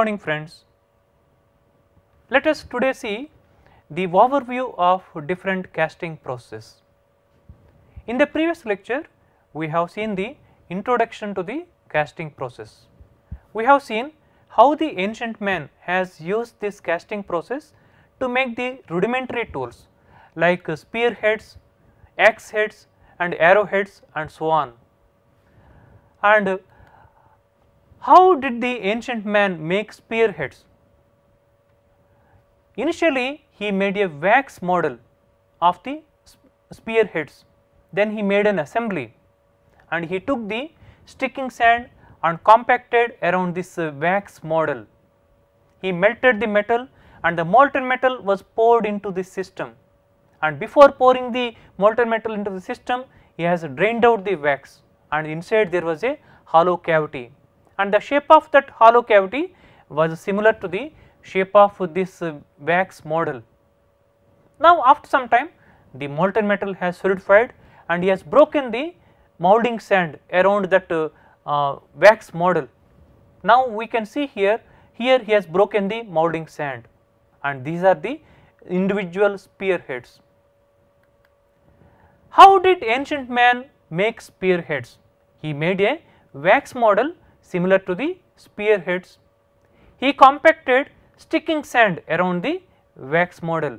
morning friends. Let us today see the overview of different casting process. In the previous lecture, we have seen the introduction to the casting process. We have seen how the ancient man has used this casting process to make the rudimentary tools like spear heads, axe heads and arrow heads and so on. And how did the ancient man make spearheads? Initially, he made a wax model of the spearheads. Then he made an assembly and he took the sticking sand and compacted around this uh, wax model. He melted the metal and the molten metal was poured into this system and before pouring the molten metal into the system he has drained out the wax and inside there was a hollow cavity and the shape of that hollow cavity was similar to the shape of this wax model. Now, after some time the molten metal has solidified and he has broken the molding sand around that uh, uh, wax model. Now, we can see here, here he has broken the molding sand and these are the individual spearheads. How did ancient man make spearheads? He made a wax model similar to the spearheads. He compacted sticking sand around the wax model.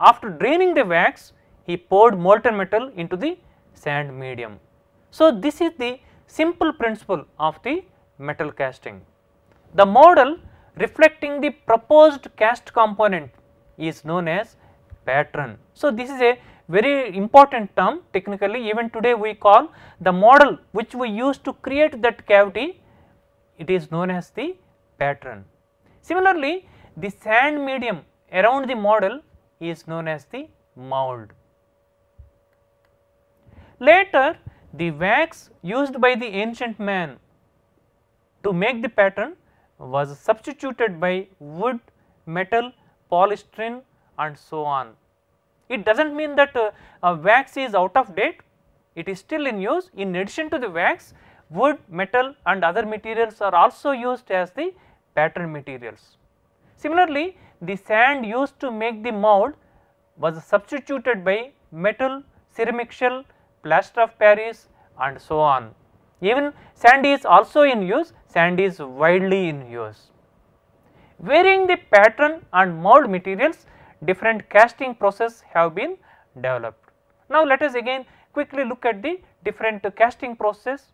After draining the wax, he poured molten metal into the sand medium. So, this is the simple principle of the metal casting. The model reflecting the proposed cast component is known as pattern. So, this is a very important term technically even today we call the model which we use to create that cavity it is known as the pattern. Similarly, the sand medium around the model is known as the mold. Later the wax used by the ancient man to make the pattern was substituted by wood, metal, polystyrene and so on. It does not mean that uh, wax is out of date, it is still in use. In addition to the wax, wood, metal and other materials are also used as the pattern materials. Similarly, the sand used to make the mold was substituted by metal, ceramic shell, plaster of Paris and so on. Even sand is also in use, sand is widely in use. Varying the pattern and mold materials different casting process have been developed. Now, let us again quickly look at the different casting process.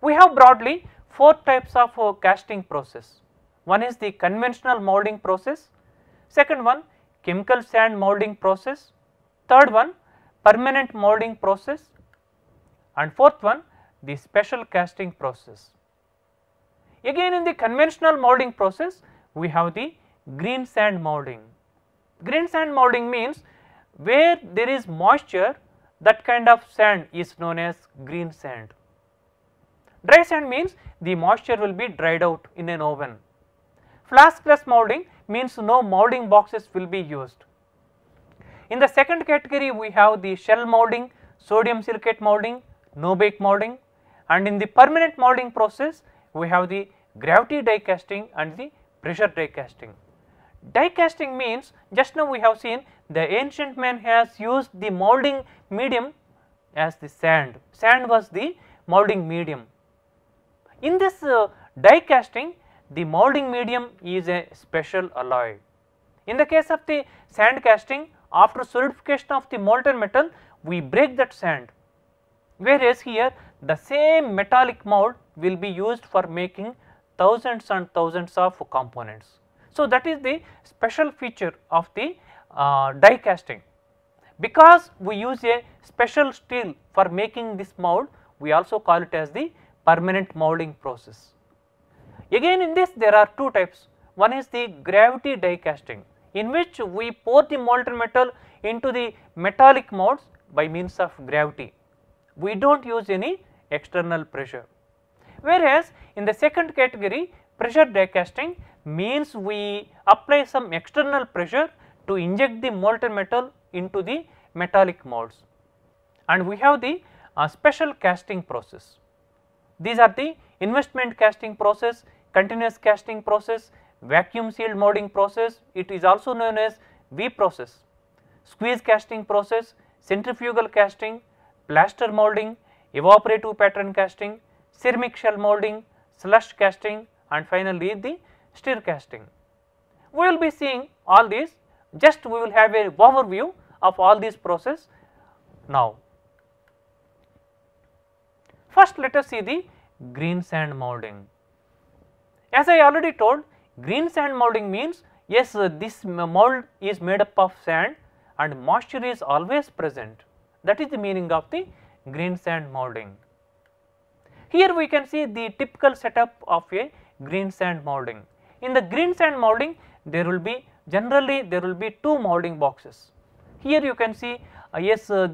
We have broadly four types of uh, casting process. One is the conventional molding process, second one chemical sand molding process, third one permanent molding process and fourth one the special casting process. Again in the conventional molding process, we have the green sand molding Green sand molding means where there is moisture that kind of sand is known as green sand. Dry sand means the moisture will be dried out in an oven. Flaskless molding means no molding boxes will be used. In the second category we have the shell molding, sodium silicate molding, no bake molding and in the permanent molding process we have the gravity die casting and the pressure die casting. Die casting means just now we have seen the ancient man has used the molding medium as the sand, sand was the molding medium. In this uh, die casting the molding medium is a special alloy. In the case of the sand casting after solidification of the molten metal we break that sand whereas here the same metallic mold will be used for making thousands and thousands of components. So, that is the special feature of the uh, die casting. Because we use a special steel for making this mold, we also call it as the permanent molding process. Again in this there are two types, one is the gravity die casting in which we pour the molten metal into the metallic molds by means of gravity. We do not use any external pressure. Whereas, in the second category pressure die casting means we apply some external pressure to inject the molten metal into the metallic molds and we have the uh, special casting process. These are the investment casting process, continuous casting process, vacuum sealed molding process, it is also known as V process, squeeze casting process, centrifugal casting, plaster molding, evaporative pattern casting, ceramic shell molding, slush casting and finally the stir casting. We will be seeing all these just we will have a overview of all these process now. First let us see the green sand molding. As I already told green sand molding means yes this mold is made up of sand and moisture is always present that is the meaning of the green sand molding. Here we can see the typical setup of a green sand molding. In the green sand molding there will be generally there will be two molding boxes. Here you can see uh, yes uh,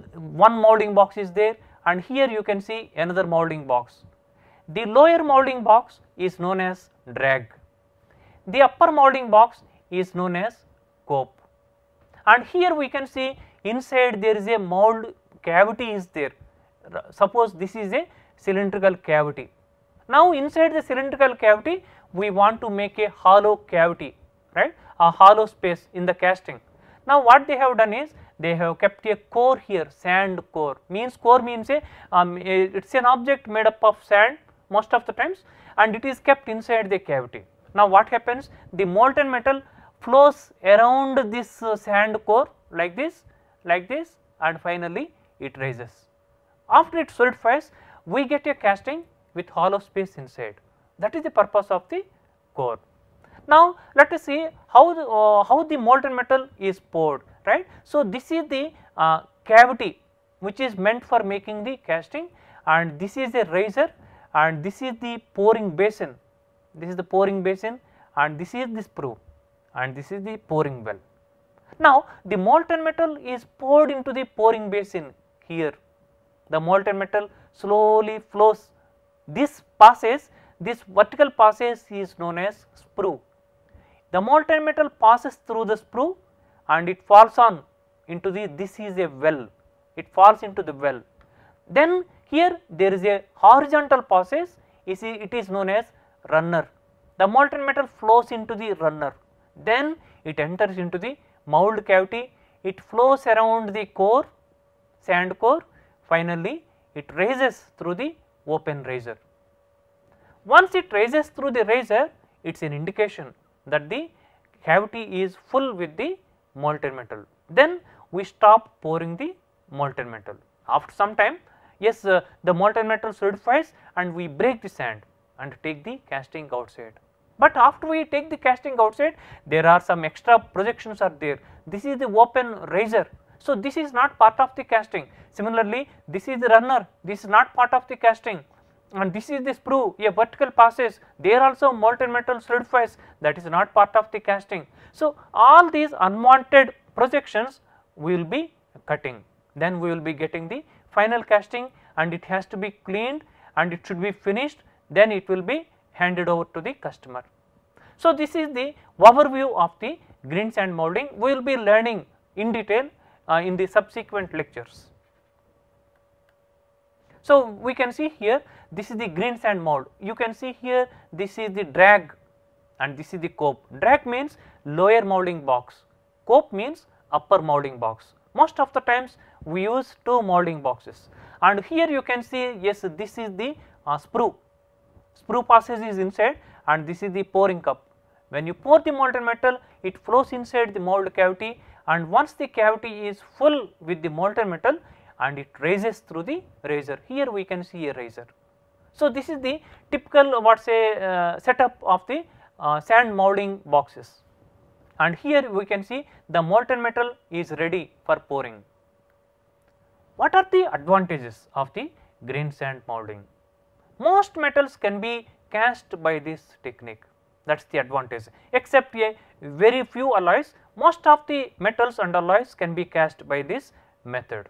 one molding box is there and here you can see another molding box. The lower molding box is known as drag. The upper molding box is known as cope. And here we can see inside there is a mold cavity is there. Suppose this is a cylindrical cavity. Now, inside the cylindrical cavity we want to make a hollow cavity right a hollow space in the casting. Now what they have done is they have kept a core here sand core means core means a um, it is an object made up of sand most of the times and it is kept inside the cavity. Now what happens the molten metal flows around this uh, sand core like this like this and finally it rises. After it solidifies we get a casting with hollow space inside that is the purpose of the core. Now, let us see how the, uh, how the molten metal is poured right. So, this is the uh, cavity which is meant for making the casting and this is the riser and this is the pouring basin this is the pouring basin and this is the sprue and this is the pouring well. Now, the molten metal is poured into the pouring basin here the molten metal slowly flows this passes this vertical passage is known as sprue. The molten metal passes through the sprue and it falls on into the this is a well, it falls into the well. Then here there is a horizontal passage it is known as runner. The molten metal flows into the runner, then it enters into the mould cavity, it flows around the core, sand core, finally it raises through the open riser. Once it raises through the riser, it is an indication that the cavity is full with the molten metal. Then we stop pouring the molten metal. After some time, yes, uh, the molten metal solidifies and we break the sand and take the casting outside. But after we take the casting outside, there are some extra projections are there. This is the open riser. So, this is not part of the casting. Similarly, this is the runner, this is not part of the casting and this is this proof a vertical passes there also molten metal solidifies that is not part of the casting. So, all these unwanted projections we will be cutting then we will be getting the final casting and it has to be cleaned and it should be finished then it will be handed over to the customer. So, this is the overview of the green sand molding we will be learning in detail uh, in the subsequent lectures. So, we can see here this is the green sand mold, you can see here this is the drag and this is the cope. Drag means lower molding box, cope means upper molding box. Most of the times we use two molding boxes and here you can see yes this is the uh, sprue, sprue passage is inside and this is the pouring cup. When you pour the molten metal it flows inside the mold cavity and once the cavity is full with the molten metal and it raises through the razor. Here we can see a razor. So, this is the typical what say uh, setup of the uh, sand molding boxes and here we can see the molten metal is ready for pouring. What are the advantages of the green sand molding? Most metals can be cast by this technique that is the advantage except a very few alloys most of the metals and alloys can be cast by this method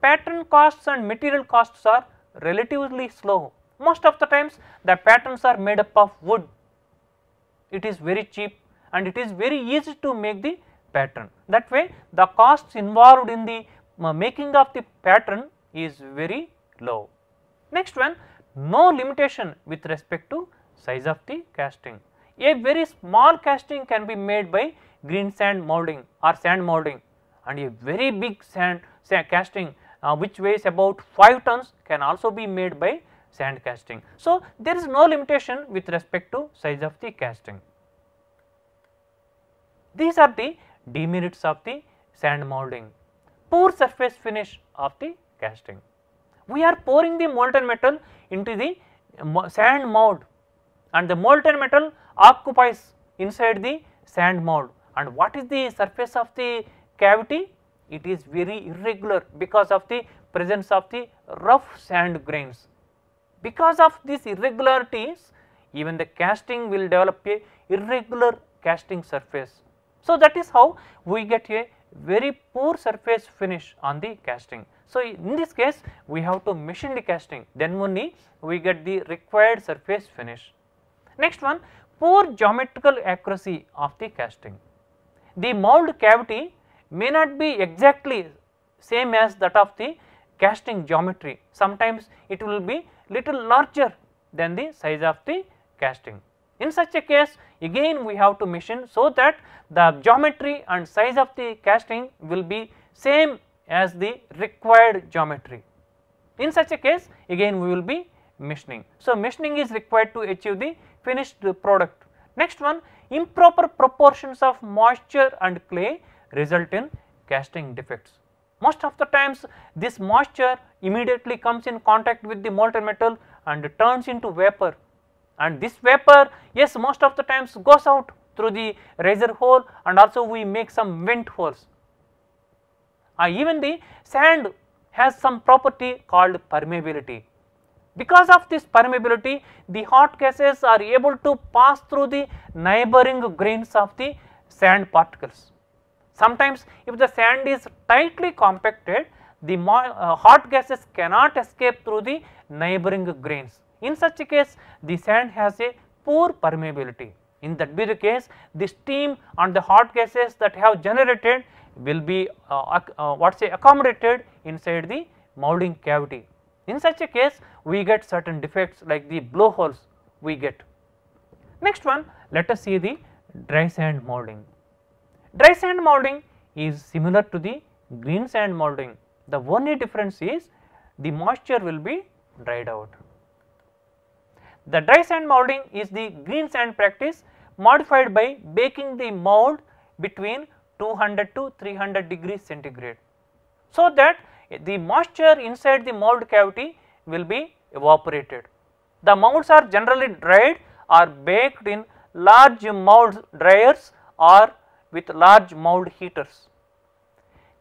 pattern costs and material costs are relatively slow. Most of the times the patterns are made up of wood. It is very cheap and it is very easy to make the pattern. That way the costs involved in the uh, making of the pattern is very low. Next one no limitation with respect to size of the casting. A very small casting can be made by green sand molding or sand molding and a very big sand, sand casting uh, which weighs about 5 tons can also be made by sand casting. So, there is no limitation with respect to size of the casting. These are the demerits of the sand molding, poor surface finish of the casting. We are pouring the molten metal into the sand mold and the molten metal occupies inside the sand mold and what is the surface of the cavity? it is very irregular because of the presence of the rough sand grains. Because of these irregularities even the casting will develop a irregular casting surface. So, that is how we get a very poor surface finish on the casting. So, in this case we have to machine the casting then only we get the required surface finish. Next one poor geometrical accuracy of the casting. The mould cavity may not be exactly same as that of the casting geometry. Sometimes it will be little larger than the size of the casting. In such a case again we have to machine so that the geometry and size of the casting will be same as the required geometry. In such a case again we will be machining. So, machining is required to achieve the finished product. Next one improper proportions of moisture and clay result in casting defects. Most of the times this moisture immediately comes in contact with the molten metal and turns into vapor and this vapor yes most of the times goes out through the razor hole and also we make some vent holes. Uh, even the sand has some property called permeability. Because of this permeability the hot gases are able to pass through the neighboring grains of the sand particles Sometimes if the sand is tightly compacted, the uh, hot gases cannot escape through the neighboring grains. In such a case, the sand has a poor permeability. In that be the case, the steam and the hot gases that have generated will be uh, uh, what say accommodated inside the molding cavity. In such a case, we get certain defects like the blowholes we get. Next one, let us see the dry sand molding. Dry sand moulding is similar to the green sand moulding. The only difference is the moisture will be dried out. The dry sand moulding is the green sand practice modified by baking the mould between 200 to 300 degrees centigrade. So, that the moisture inside the mould cavity will be evaporated. The moulds are generally dried or baked in large mould dryers or with large mould heaters.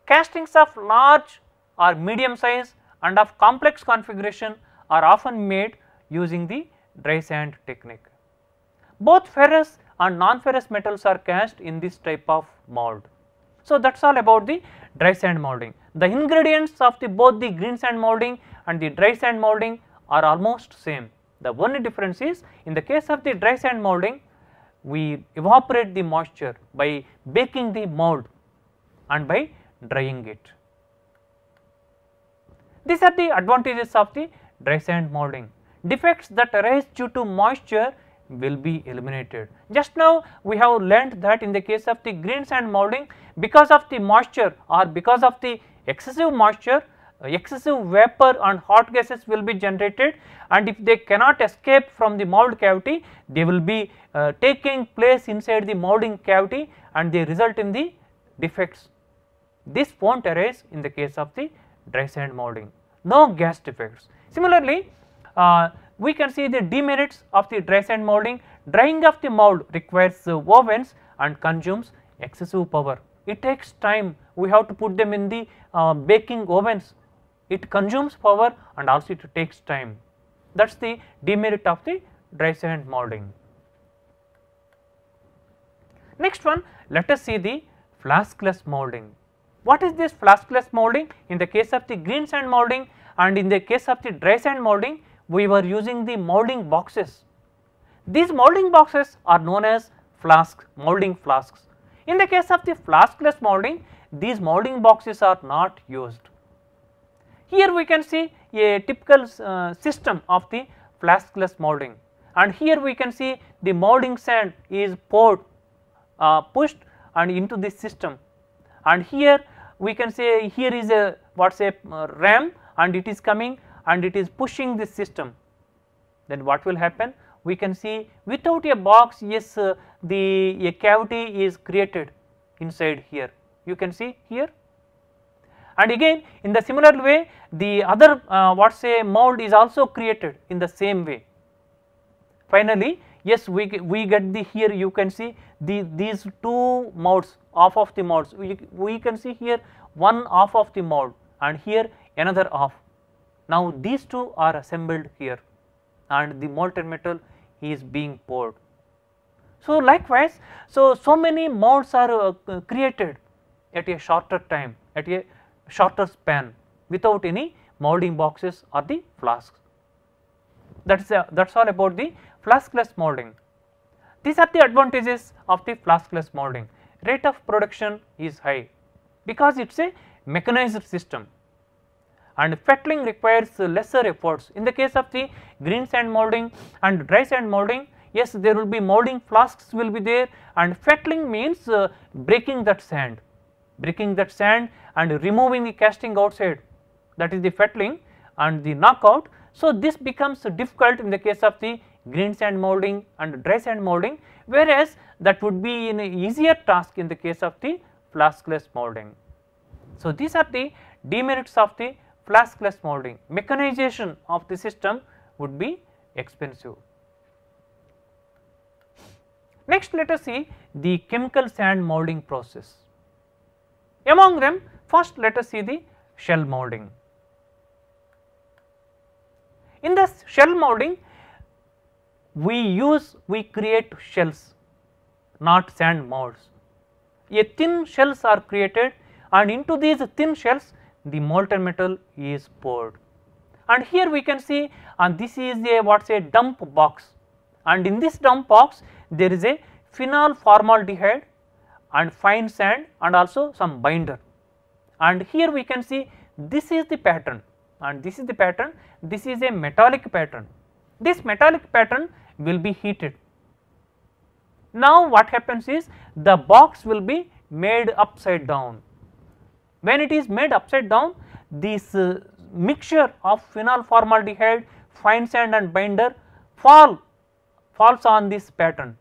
Castings of large or medium size and of complex configuration are often made using the dry sand technique. Both ferrous and non-ferrous metals are cast in this type of mould. So, that is all about the dry sand moulding. The ingredients of the both the green sand moulding and the dry sand moulding are almost same. The only difference is in the case of the dry sand moulding we evaporate the moisture by baking the mold and by drying it. These are the advantages of the dry sand molding. Defects that arise due to moisture will be eliminated. Just now we have learnt that in the case of the green sand molding because of the moisture or because of the excessive moisture uh, excessive vapor and hot gases will be generated and if they cannot escape from the mold cavity they will be uh, taking place inside the molding cavity and they result in the defects. This will not arise in the case of the dry sand molding, no gas defects. Similarly, uh, we can see the demerits of the dry sand molding, drying of the mold requires uh, ovens and consumes excessive power. It takes time, we have to put them in the uh, baking ovens it consumes power and also it takes time. That is the demerit of the dry sand molding. Next one, let us see the flaskless molding. What is this flaskless molding? In the case of the green sand molding and in the case of the dry sand molding, we were using the molding boxes. These molding boxes are known as flasks, molding flasks. In the case of the flaskless molding, these molding boxes are not used. Here we can see a typical uh, system of the flaskless molding and here we can see the molding sand is poured uh, pushed and into this system and here we can say here is a what say uh, ram and it is coming and it is pushing this system then what will happen we can see without a box yes uh, the a cavity is created inside here you can see here and again in the similar way the other uh, what say mold is also created in the same way. Finally, yes we, we get the here you can see the these two molds off of the molds we, we can see here one off of the mold and here another off. Now these two are assembled here and the molten metal is being poured. So likewise, so so many molds are uh, created at a shorter time at a shorter span without any moulding boxes or the flasks. That is a, uh, that's all about the flaskless molding. These are the advantages of the flaskless molding. Rate of production is high because it is a mechanized system and fettling requires lesser efforts. In the case of the green sand molding and dry sand molding, yes there will be molding flasks will be there and fettling means uh, breaking that sand breaking that sand and removing the casting outside that is the fettling and the knockout. So, this becomes difficult in the case of the green sand molding and dry sand molding whereas, that would be an easier task in the case of the flaskless molding. So, these are the demerits of the flaskless molding mechanization of the system would be expensive. Next let us see the chemical sand molding process. Among them first let us see the shell molding. In the shell molding we use we create shells not sand molds. A thin shells are created and into these thin shells the molten metal is poured. And here we can see and this is a what's a dump box and in this dump box there is a phenol formaldehyde and fine sand and also some binder. And here we can see this is the pattern and this is the pattern, this is a metallic pattern. This metallic pattern will be heated. Now what happens is the box will be made upside down. When it is made upside down, this uh, mixture of phenol formaldehyde, fine sand and binder fall falls on this pattern.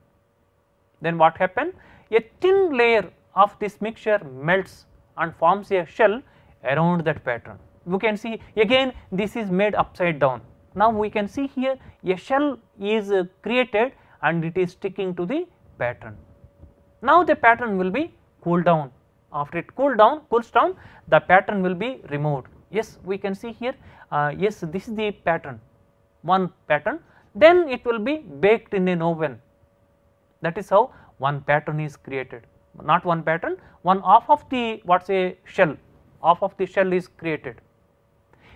Then what happens? a thin layer of this mixture melts and forms a shell around that pattern. You can see again this is made upside down. Now, we can see here a shell is uh, created and it is sticking to the pattern. Now, the pattern will be cooled down. After it cooled down, cools down, the pattern will be removed. Yes, we can see here, uh, yes, this is the pattern, one pattern. Then it will be baked in an oven. That is how one pattern is created not one pattern one half of the what say shell half of the shell is created.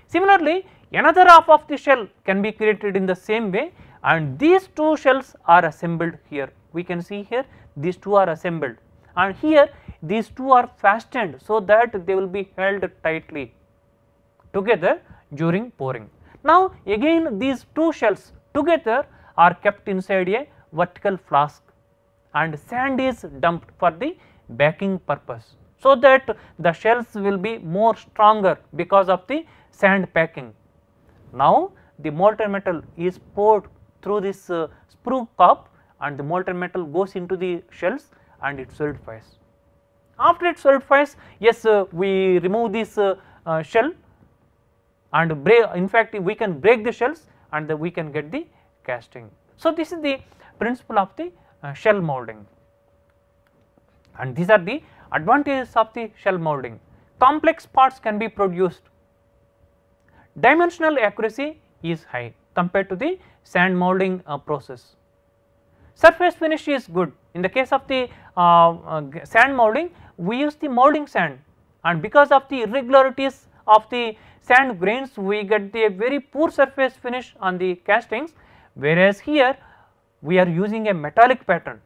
Similarly, another half of the shell can be created in the same way and these two shells are assembled here we can see here these two are assembled and here these two are fastened so that they will be held tightly together during pouring. Now again these two shells together are kept inside a vertical flask and sand is dumped for the backing purpose. So, that the shells will be more stronger because of the sand packing. Now, the molten metal is poured through this uh, sprue cup and the molten metal goes into the shells and it solidifies. After it solidifies, yes, uh, we remove this uh, uh, shell and break, in fact, we can break the shells and we can get the casting. So, this is the principle of the uh, shell molding and these are the advantages of the shell molding. Complex parts can be produced. Dimensional accuracy is high compared to the sand molding uh, process. Surface finish is good. In the case of the uh, uh, sand molding, we use the molding sand and because of the irregularities of the sand grains, we get the very poor surface finish on the castings whereas here we are using a metallic pattern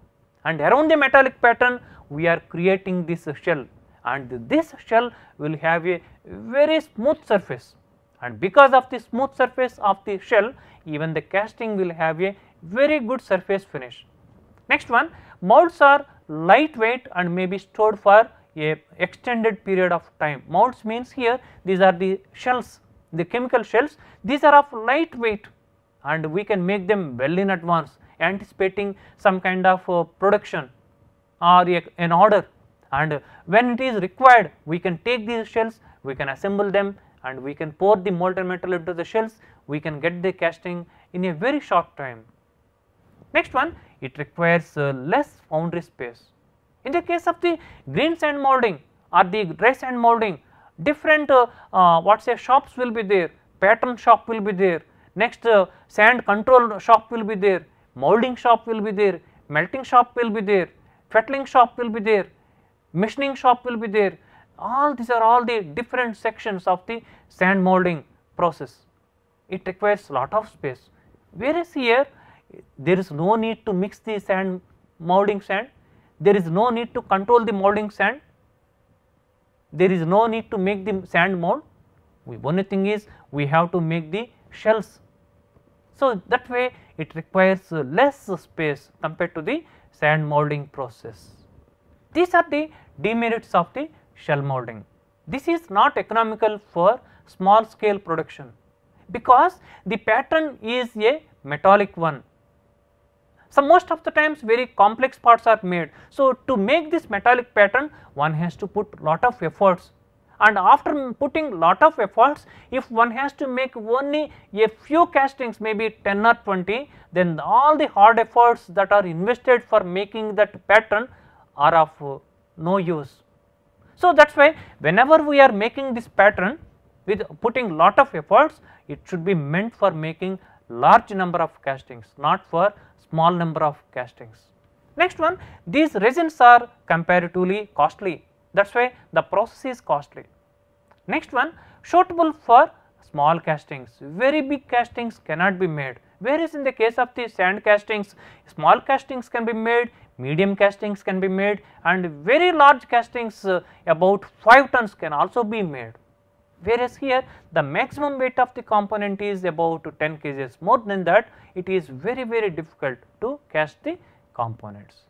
and around the metallic pattern we are creating this shell and this shell will have a very smooth surface and because of the smooth surface of the shell even the casting will have a very good surface finish. Next one molds are lightweight and may be stored for a extended period of time. Molds means here these are the shells the chemical shells these are of lightweight and we can make them well in advance anticipating some kind of uh, production or a, an order and when it is required we can take these shells, we can assemble them and we can pour the molten metal into the shells, we can get the casting in a very short time. Next one it requires uh, less foundry space. In the case of the green sand molding or the grey sand molding different uh, uh, what say shops will be there, pattern shop will be there, next uh, sand control shop will be there, molding shop will be there, melting shop will be there, fettling shop will be there, machining shop will be there. All these are all the different sections of the sand molding process. It requires lot of space. Whereas here, there is no need to mix the sand molding sand, there is no need to control the molding sand, there is no need to make the sand mold. We, only thing is we have to make the shells. So, that way it requires less space compared to the sand molding process. These are the demerits of the shell molding. This is not economical for small scale production because the pattern is a metallic one. So, most of the times very complex parts are made. So, to make this metallic pattern one has to put lot of efforts and after putting lot of efforts if one has to make only a few castings maybe 10 or 20 then all the hard efforts that are invested for making that pattern are of no use. So, that is why whenever we are making this pattern with putting lot of efforts it should be meant for making large number of castings not for small number of castings. Next one these resins are comparatively costly that is why the process is costly. Next one suitable for small castings, very big castings cannot be made. Whereas in the case of the sand castings, small castings can be made, medium castings can be made and very large castings uh, about 5 tons can also be made. Whereas here the maximum weight of the component is about 10 kg, more than that it is very very difficult to cast the components.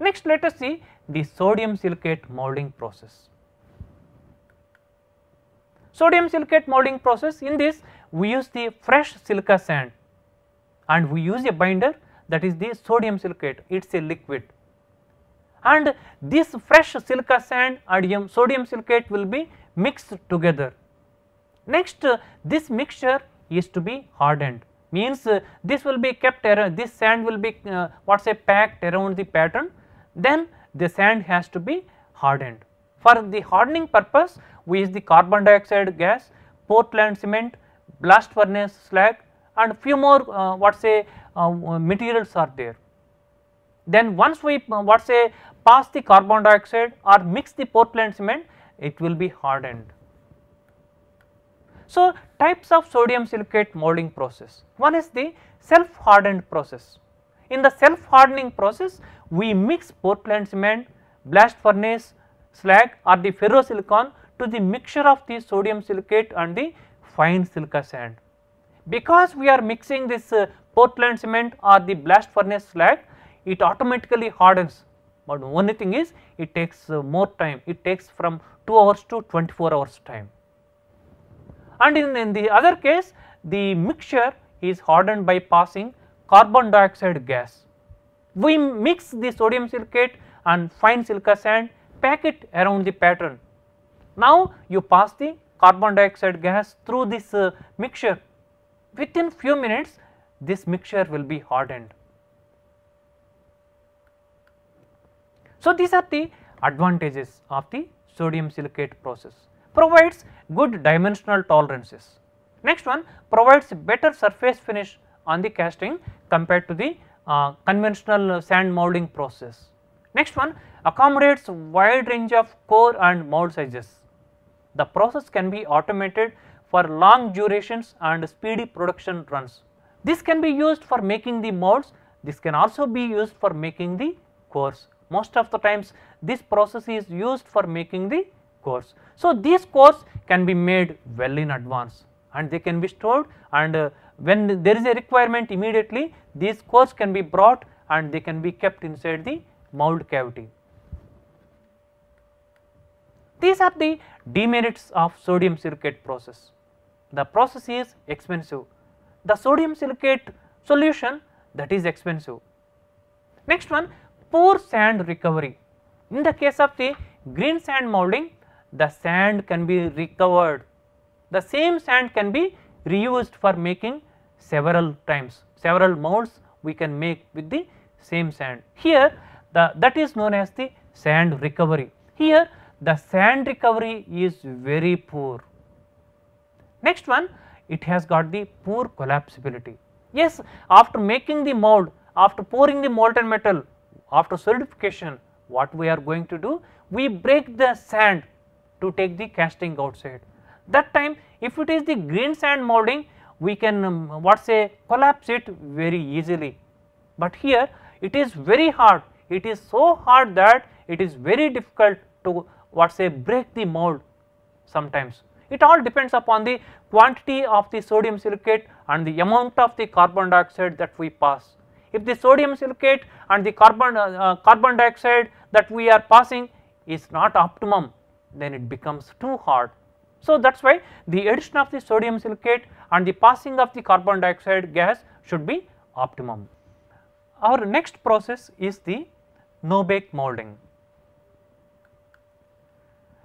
Next let us see the sodium silicate molding process. Sodium silicate molding process in this we use the fresh silica sand and we use a binder that is the sodium silicate it is a liquid and this fresh silica sand and sodium silicate will be mixed together. Next this mixture is to be hardened means this will be kept around this sand will be uh, what say packed around the pattern then the sand has to be hardened. For the hardening purpose we use the carbon dioxide gas, Portland cement, blast furnace slag and few more uh, what say uh, materials are there. Then once we uh, what say pass the carbon dioxide or mix the Portland cement it will be hardened. So, types of sodium silicate molding process. One is the self hardened process. In the self hardening process, we mix Portland cement, blast furnace slag or the ferrosilicon to the mixture of the sodium silicate and the fine silica sand. Because we are mixing this uh, Portland cement or the blast furnace slag, it automatically hardens. But only thing is it takes uh, more time, it takes from 2 hours to 24 hours time. And in, in the other case, the mixture is hardened by passing carbon dioxide gas. We mix the sodium silicate and fine silica sand pack it around the pattern. Now you pass the carbon dioxide gas through this uh, mixture. Within few minutes this mixture will be hardened. So, these are the advantages of the sodium silicate process provides good dimensional tolerances. Next one provides better surface finish on the casting compared to the uh, conventional sand moulding process. Next one accommodates wide range of core and mold sizes. The process can be automated for long durations and speedy production runs. This can be used for making the molds, this can also be used for making the cores. Most of the times this process is used for making the cores. So, these cores can be made well in advance and they can be stored and uh, when there is a requirement immediately these cores can be brought and they can be kept inside the mould cavity. These are the demerits of sodium silicate process. The process is expensive. The sodium silicate solution that is expensive. Next one poor sand recovery. In the case of the green sand moulding the sand can be recovered the same sand can be reused for making several times, several molds we can make with the same sand. Here the that is known as the sand recovery. Here the sand recovery is very poor. Next one it has got the poor collapsibility. Yes after making the mold, after pouring the molten metal, after solidification what we are going to do? We break the sand to take the casting outside that time if it is the green sand molding we can um, what say collapse it very easily. But here it is very hard, it is so hard that it is very difficult to what say break the mold sometimes. It all depends upon the quantity of the sodium silicate and the amount of the carbon dioxide that we pass. If the sodium silicate and the carbon, uh, uh carbon dioxide that we are passing is not optimum, then it becomes too hard so, that is why the addition of the sodium silicate and the passing of the carbon dioxide gas should be optimum. Our next process is the no-bake molding.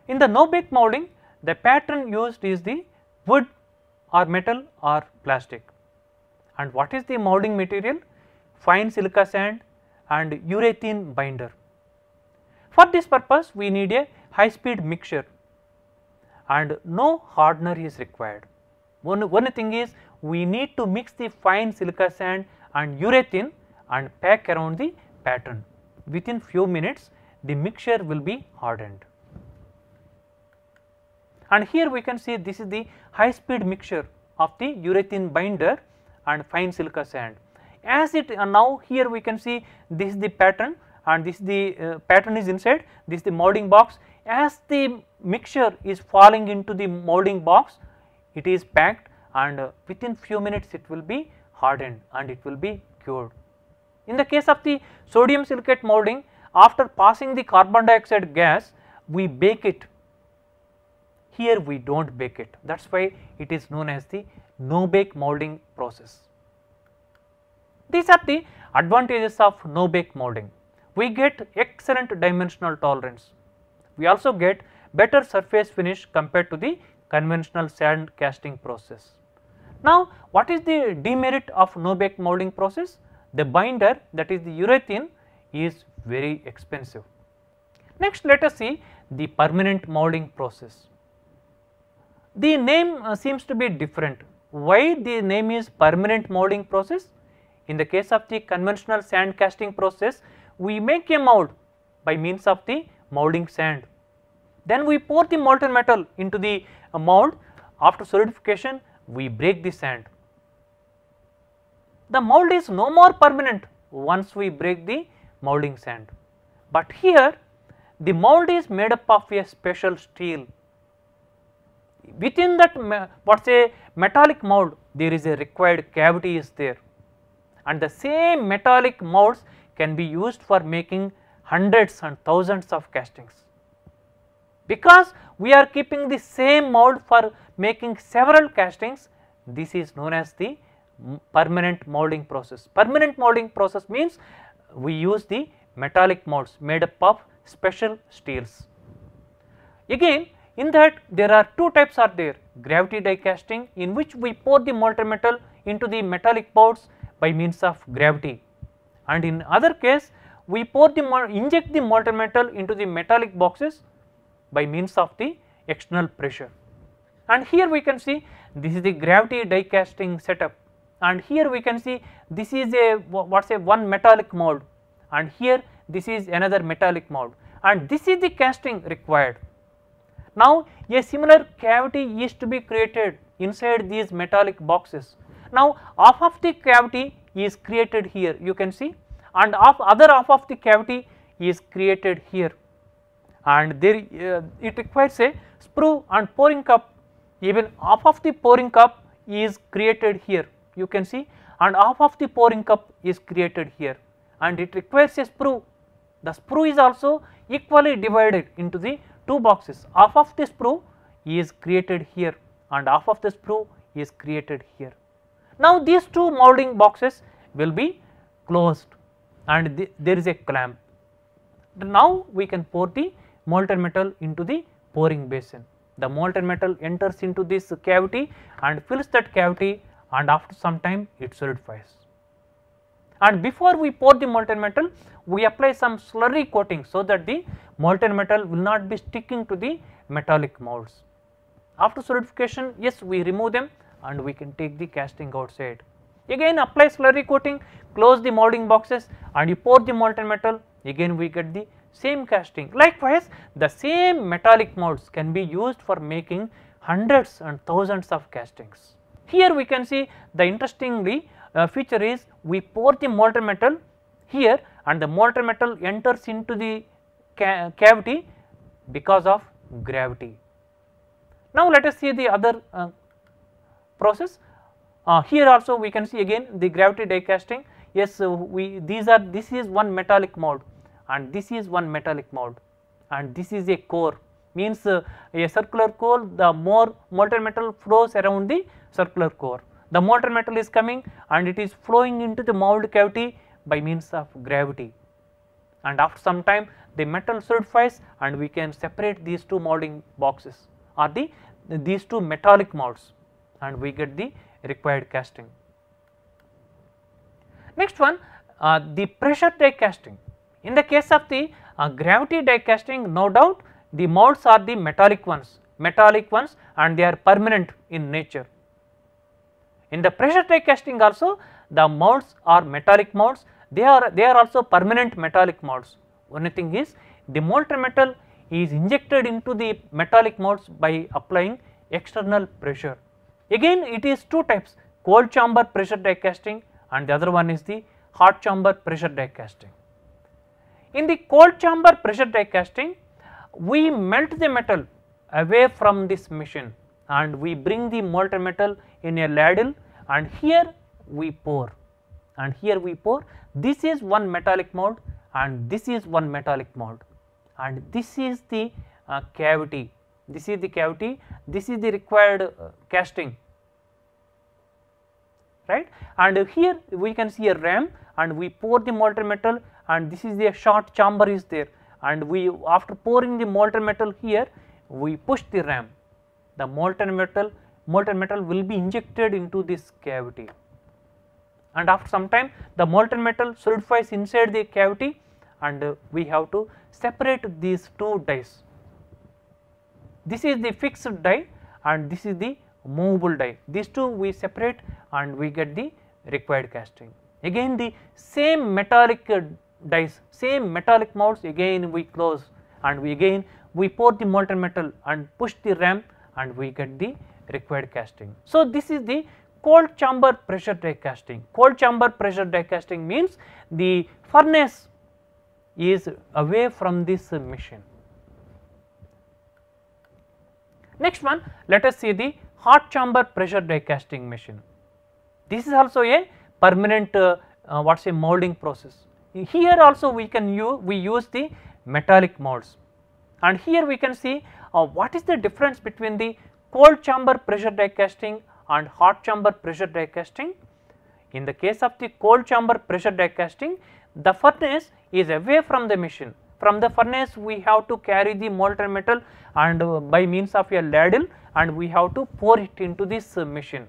In the no-bake molding, the pattern used is the wood or metal or plastic. And what is the molding material? Fine silica sand and urethane binder. For this purpose, we need a high speed mixture and no hardener is required. One, one thing is we need to mix the fine silica sand and urethane and pack around the pattern. Within few minutes the mixture will be hardened. And here we can see this is the high speed mixture of the urethane binder and fine silica sand. As it uh, now here we can see this is the pattern and this is the uh, pattern is inside this is the molding box as the mixture is falling into the molding box, it is packed and uh, within few minutes it will be hardened and it will be cured. In the case of the sodium silicate molding, after passing the carbon dioxide gas, we bake it. Here we do not bake it, that is why it is known as the no bake molding process. These are the advantages of no bake molding. We get excellent dimensional tolerance. We also get better surface finish compared to the conventional sand casting process. Now, what is the demerit of no bake molding process? The binder that is the urethane is very expensive. Next, let us see the permanent molding process. The name uh, seems to be different. Why the name is permanent molding process? In the case of the conventional sand casting process, we make a mold by means of the molding sand. Then we pour the molten metal into the uh, mold after solidification we break the sand. The mold is no more permanent once we break the molding sand, but here the mold is made up of a special steel. Within that what's a metallic mold there is a required cavity is there and the same metallic molds can be used for making hundreds and thousands of castings because we are keeping the same mold for making several castings this is known as the permanent molding process. Permanent molding process means we use the metallic molds made up of special steels. Again in that there are two types are there gravity die casting in which we pour the molten metal into the metallic pots by means of gravity and in other case we pour the inject the molten metal into the metallic boxes by means of the external pressure. And here we can see this is the gravity die casting setup and here we can see this is a what is a one metallic mold and here this is another metallic mold and this is the casting required. Now, a similar cavity is to be created inside these metallic boxes. Now, half of the cavity is created here you can see and half other half of the cavity is created here and there uh, it requires a sprue and pouring cup even half of the pouring cup is created here you can see and half of the pouring cup is created here and it requires a sprue. The sprue is also equally divided into the two boxes half of the sprue is created here and half of the sprue is created here. Now, these two moulding boxes will be closed and there is a clamp. Now we can pour the molten metal into the pouring basin. The molten metal enters into this cavity and fills that cavity and after some time it solidifies. And before we pour the molten metal, we apply some slurry coating so that the molten metal will not be sticking to the metallic molds. After solidification, yes, we remove them and we can take the casting outside. Again apply slurry coating, close the molding boxes and you pour the molten metal, again we get the same casting. Likewise, the same metallic molds can be used for making hundreds and thousands of castings. Here we can see the interestingly uh, feature is we pour the molten metal here and the molten metal enters into the ca cavity because of gravity. Now, let us see the other uh, process uh, here also we can see again the gravity die casting yes uh, we these are this is one metallic mold and this is one metallic mold and this is a core means uh, a circular core the more molten metal flows around the circular core the molten metal is coming and it is flowing into the mold cavity by means of gravity and after some time the metal solidifies and we can separate these two molding boxes or the these two metallic molds and we get the required casting. Next one uh, the pressure die casting. In the case of the uh, gravity die casting no doubt the molds are the metallic ones, metallic ones and they are permanent in nature. In the pressure die casting also the molds are metallic molds, they are they are also permanent metallic molds. Only thing is the molten metal is injected into the metallic molds by applying external pressure. Again it is two types cold chamber pressure die casting and the other one is the hot chamber pressure die casting. In the cold chamber pressure die casting we melt the metal away from this machine and we bring the molten metal in a ladle and here we pour and here we pour this is one metallic mold and this is one metallic mold and this is the uh, cavity this is the cavity, this is the required uh, casting right and here we can see a ram and we pour the molten metal and this is the short chamber is there and we after pouring the molten metal here we push the ram the molten metal molten metal will be injected into this cavity and after some time the molten metal solidifies inside the cavity and uh, we have to separate these two dies this is the fixed die and this is the movable die. These two we separate and we get the required casting. Again the same metallic uh, dies, same metallic moulds again we close and we again we pour the molten metal and push the ram and we get the required casting. So, this is the cold chamber pressure die casting. Cold chamber pressure die casting means the furnace is away from this machine. Next one let us see the hot chamber pressure die casting machine. This is also a permanent uh, uh, what say molding process. Here also we can use we use the metallic molds and here we can see uh, what is the difference between the cold chamber pressure die casting and hot chamber pressure die casting. In the case of the cold chamber pressure die casting the furnace is away from the machine from the furnace we have to carry the molten metal and uh, by means of a ladle and we have to pour it into this uh, machine.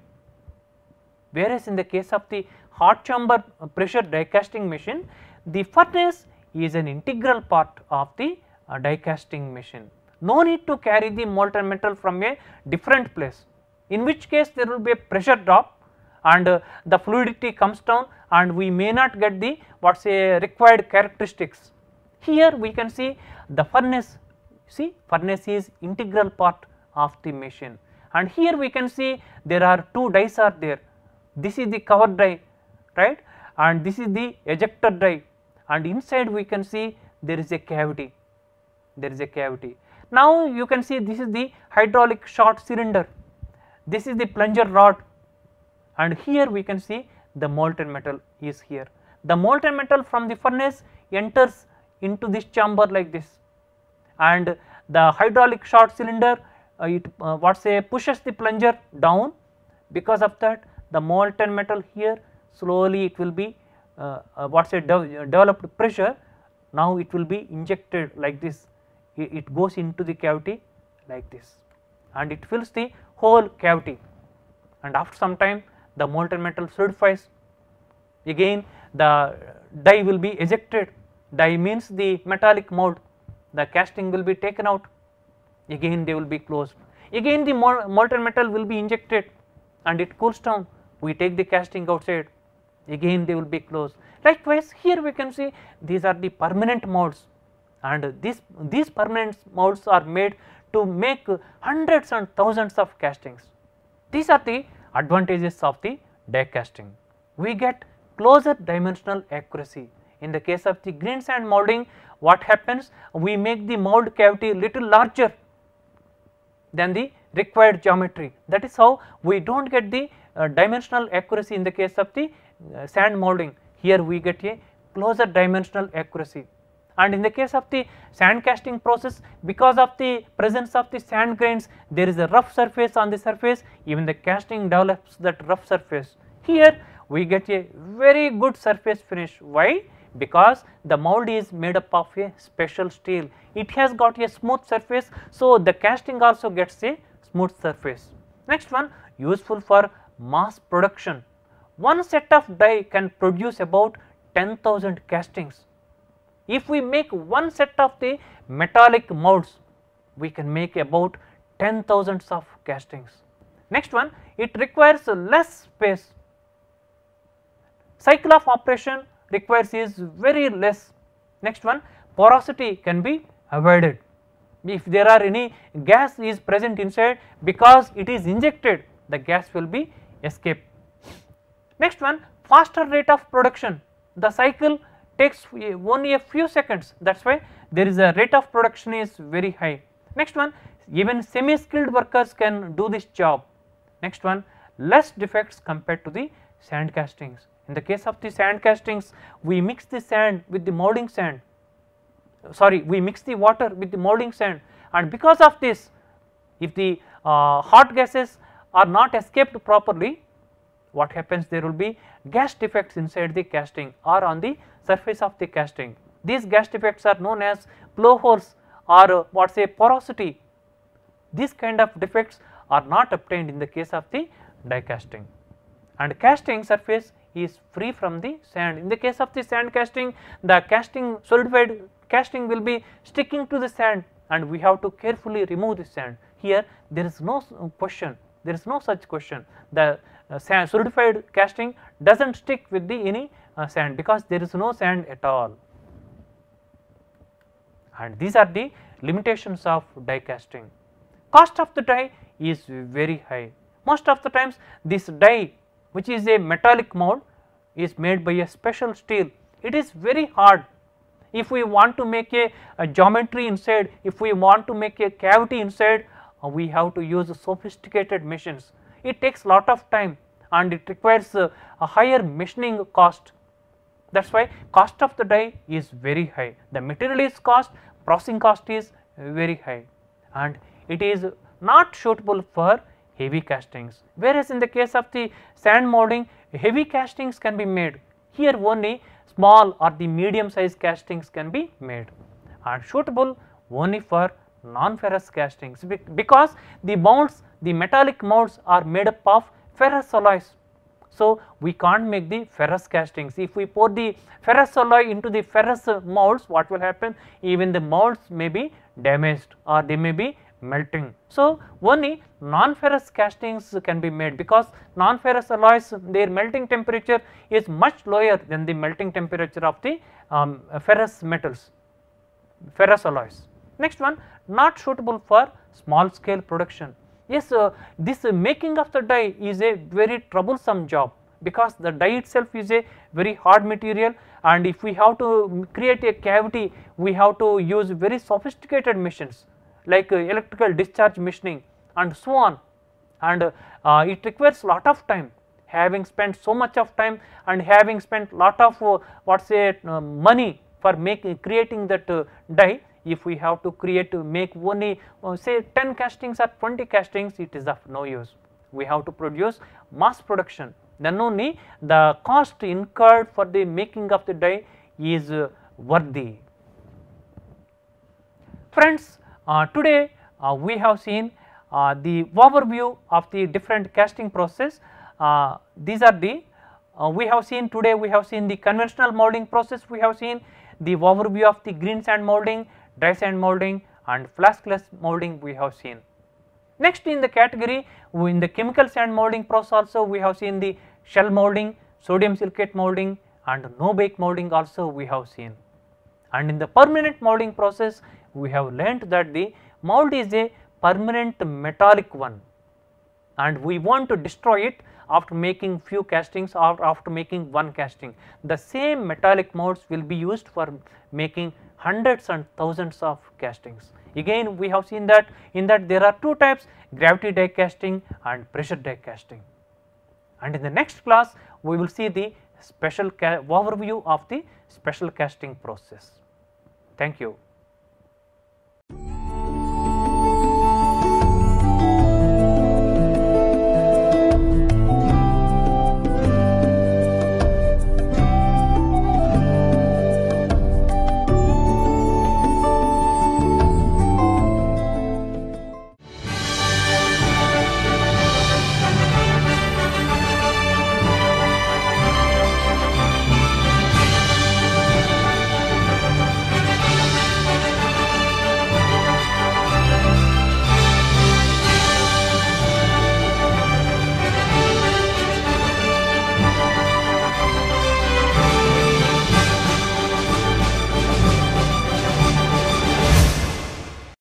Whereas in the case of the hot chamber uh, pressure die casting machine, the furnace is an integral part of the uh, die casting machine. No need to carry the molten metal from a different place, in which case there will be a pressure drop and uh, the fluidity comes down and we may not get the what say required characteristics here we can see the furnace, see furnace is integral part of the machine and here we can see there are two dies are there. This is the cover die right and this is the ejector die and inside we can see there is a cavity, there is a cavity. Now you can see this is the hydraulic short cylinder, this is the plunger rod and here we can see the molten metal is here. The molten metal from the furnace enters into this chamber like this and the hydraulic short cylinder uh, it uh, what say pushes the plunger down because of that the molten metal here slowly it will be uh, uh what say de uh, developed pressure now it will be injected like this it, it goes into the cavity like this and it fills the whole cavity and after some time the molten metal solidifies again the die will be ejected die means the metallic mold the casting will be taken out again they will be closed again the molten metal will be injected and it cools down we take the casting outside again they will be closed likewise here we can see these are the permanent molds and this these permanent molds are made to make hundreds and thousands of castings these are the advantages of the die casting we get closer dimensional accuracy in the case of the green sand molding, what happens? We make the mold cavity little larger than the required geometry. That is how we do not get the uh, dimensional accuracy in the case of the uh, sand molding. Here we get a closer dimensional accuracy. And in the case of the sand casting process, because of the presence of the sand grains, there is a rough surface on the surface, even the casting develops that rough surface. Here we get a very good surface finish. Why? because the mold is made up of a special steel. It has got a smooth surface, so the casting also gets a smooth surface. Next one useful for mass production. One set of die can produce about 10,000 castings. If we make one set of the metallic molds, we can make about 10,000 of castings. Next one, it requires less space. Cycle of operation requires is very less. Next one porosity can be avoided if there are any gas is present inside because it is injected the gas will be escaped. Next one faster rate of production the cycle takes only a few seconds that is why there is a rate of production is very high. Next one even semi skilled workers can do this job. Next one less defects compared to the sand castings. In the case of the sand castings, we mix the sand with the moulding sand, sorry, we mix the water with the moulding sand and because of this, if the uh, hot gases are not escaped properly, what happens there will be gas defects inside the casting or on the surface of the casting. These gas defects are known as holes or uh, what say porosity. These kind of defects are not obtained in the case of the die casting and casting surface is free from the sand. In the case of the sand casting, the casting solidified casting will be sticking to the sand and we have to carefully remove the sand. Here there is no uh, question, there is no such question. The uh, sand, solidified casting does not stick with the any uh, sand because there is no sand at all. And these are the limitations of die casting. Cost of the die is very high. Most of the times this die which is a metallic mold is made by a special steel, it is very hard. If we want to make a, a geometry inside, if we want to make a cavity inside, uh, we have to use sophisticated machines. It takes lot of time and it requires uh, a higher machining cost. That is why cost of the die is very high. The material is cost, processing cost is very high and it is not suitable for heavy castings. Whereas, in the case of the sand molding, heavy castings can be made. Here only small or the medium sized castings can be made and suitable only for non-ferrous castings because the mounts, the metallic mounts are made up of ferrous alloys. So, we can't make the ferrous castings. If we pour the ferrous alloy into the ferrous moulds, what will happen? Even the moulds may be damaged or they may be melting. So, only non-ferrous castings can be made because non-ferrous alloys their melting temperature is much lower than the melting temperature of the um, ferrous metals, ferrous alloys. Next one not suitable for small scale production. Yes, uh, this uh, making of the die is a very troublesome job because the die itself is a very hard material and if we have to create a cavity we have to use very sophisticated machines like uh, electrical discharge machining and so on and uh, it requires lot of time having spent so much of time and having spent lot of uh, what say uh, money for making creating that die if we have to create to make only uh, say 10 castings or 20 castings it is of no use we have to produce mass production then only the cost incurred for the making of the die is uh, worthy friends uh, today uh, we have seen uh, the overview of the different casting process. these are the we have seen today we have seen the conventional molding process we have seen the overview of the green sand molding, dry sand molding and flaskless molding we have seen. Next in the category in the chemical sand molding process also we have seen the shell molding, sodium silicate molding and no bake molding also we have seen. And in the permanent moulding process, we have learnt that the mould is a permanent metallic one and we want to destroy it after making few castings or after making one casting. The same metallic moulds will be used for making hundreds and thousands of castings. Again we have seen that in that there are two types gravity die casting and pressure die casting. And in the next class we will see the special overview of the special casting process. Thank you.